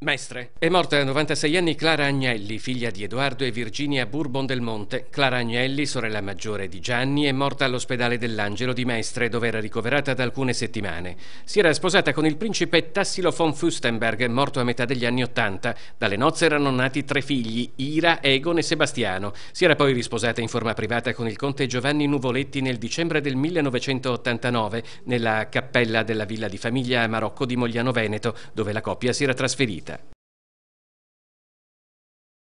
Mestre. È morta a 96 anni Clara Agnelli, figlia di Edoardo e Virginia Bourbon del Monte. Clara Agnelli, sorella maggiore di Gianni, è morta all'ospedale dell'Angelo di Mestre, dove era ricoverata da alcune settimane. Si era sposata con il principe Tassilo von Fustenberg, morto a metà degli anni Ottanta. Dalle nozze erano nati tre figli, Ira, Egon e Sebastiano. Si era poi risposata in forma privata con il conte Giovanni Nuvoletti nel dicembre del 1989, nella cappella della villa di famiglia a Marocco di Mogliano Veneto, dove la coppia si era trasferita.